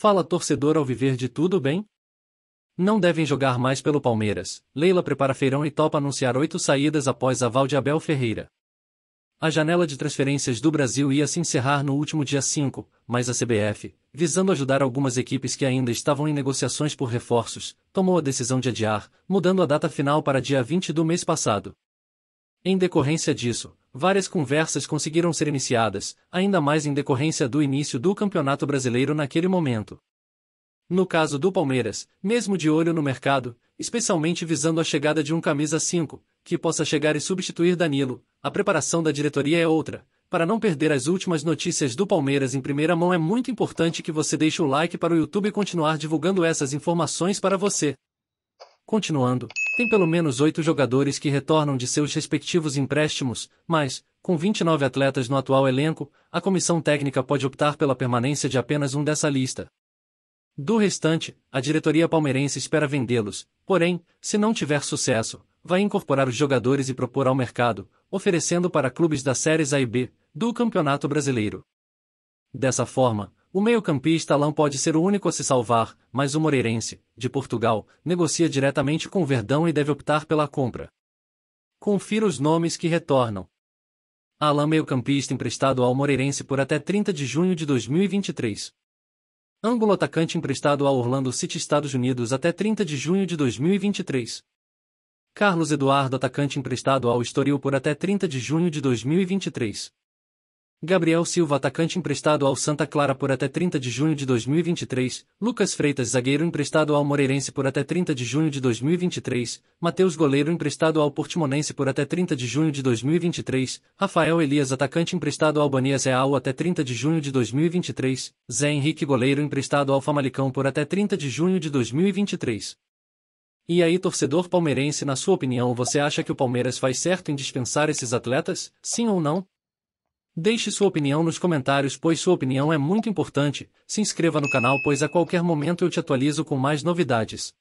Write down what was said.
Fala torcedor ao viver de tudo bem? Não devem jogar mais pelo Palmeiras. Leila prepara feirão e topa anunciar oito saídas após aval de Abel Ferreira. A janela de transferências do Brasil ia se encerrar no último dia 5, mas a CBF, visando ajudar algumas equipes que ainda estavam em negociações por reforços, tomou a decisão de adiar, mudando a data final para dia 20 do mês passado. Em decorrência disso, várias conversas conseguiram ser iniciadas, ainda mais em decorrência do início do Campeonato Brasileiro naquele momento. No caso do Palmeiras, mesmo de olho no mercado, especialmente visando a chegada de um camisa 5, que possa chegar e substituir Danilo, a preparação da diretoria é outra. Para não perder as últimas notícias do Palmeiras em primeira mão, é muito importante que você deixe o like para o YouTube continuar divulgando essas informações para você. Continuando, tem pelo menos oito jogadores que retornam de seus respectivos empréstimos, mas, com 29 atletas no atual elenco, a comissão técnica pode optar pela permanência de apenas um dessa lista. Do restante, a diretoria palmeirense espera vendê-los, porém, se não tiver sucesso, vai incorporar os jogadores e propor ao mercado, oferecendo para clubes da séries A e B, do Campeonato Brasileiro. Dessa forma, o meio-campista Alain pode ser o único a se salvar, mas o Moreirense, de Portugal, negocia diretamente com o Verdão e deve optar pela compra. Confira os nomes que retornam. Alain meio-campista emprestado ao Moreirense por até 30 de junho de 2023. Ângulo atacante emprestado ao Orlando City, Estados Unidos até 30 de junho de 2023. Carlos Eduardo atacante emprestado ao Estoril por até 30 de junho de 2023. Gabriel Silva atacante emprestado ao Santa Clara por até 30 de junho de 2023, Lucas Freitas zagueiro emprestado ao Moreirense por até 30 de junho de 2023, Matheus goleiro emprestado ao Portimonense por até 30 de junho de 2023, Rafael Elias atacante emprestado ao Banias Real até 30 de junho de 2023, Zé Henrique goleiro emprestado ao Famalicão por até 30 de junho de 2023. E aí, torcedor palmeirense, na sua opinião, você acha que o Palmeiras faz certo em dispensar esses atletas? Sim ou não? Deixe sua opinião nos comentários pois sua opinião é muito importante, se inscreva no canal pois a qualquer momento eu te atualizo com mais novidades.